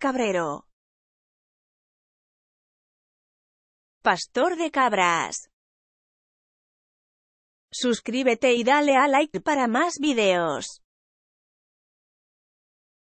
Cabrero. Pastor de cabras. Suscríbete y dale a like para más videos.